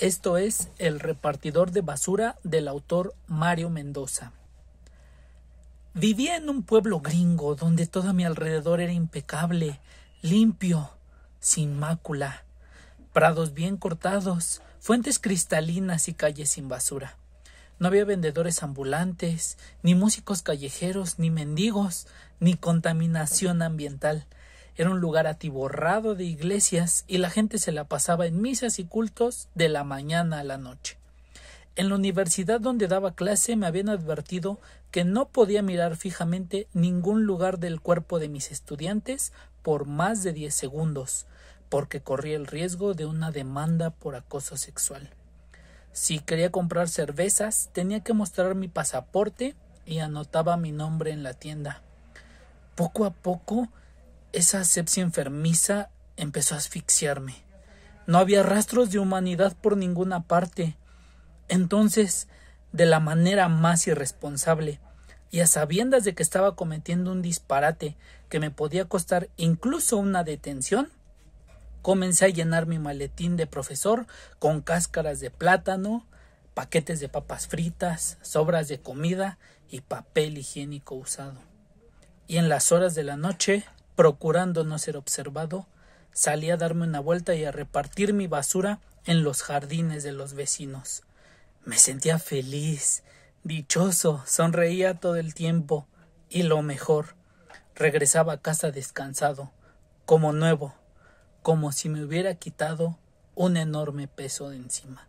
Esto es El repartidor de basura del autor Mario Mendoza. Vivía en un pueblo gringo donde todo a mi alrededor era impecable, limpio, sin mácula, prados bien cortados, fuentes cristalinas y calles sin basura. No había vendedores ambulantes, ni músicos callejeros, ni mendigos, ni contaminación ambiental. Era un lugar atiborrado de iglesias y la gente se la pasaba en misas y cultos de la mañana a la noche. En la universidad donde daba clase me habían advertido que no podía mirar fijamente ningún lugar del cuerpo de mis estudiantes por más de diez segundos, porque corría el riesgo de una demanda por acoso sexual. Si quería comprar cervezas, tenía que mostrar mi pasaporte y anotaba mi nombre en la tienda. Poco a poco esa asepsia enfermiza empezó a asfixiarme. No había rastros de humanidad por ninguna parte. Entonces, de la manera más irresponsable, y a sabiendas de que estaba cometiendo un disparate que me podía costar incluso una detención, comencé a llenar mi maletín de profesor con cáscaras de plátano, paquetes de papas fritas, sobras de comida y papel higiénico usado. Y en las horas de la noche procurando no ser observado, salí a darme una vuelta y a repartir mi basura en los jardines de los vecinos. Me sentía feliz, dichoso, sonreía todo el tiempo y lo mejor, regresaba a casa descansado, como nuevo, como si me hubiera quitado un enorme peso de encima.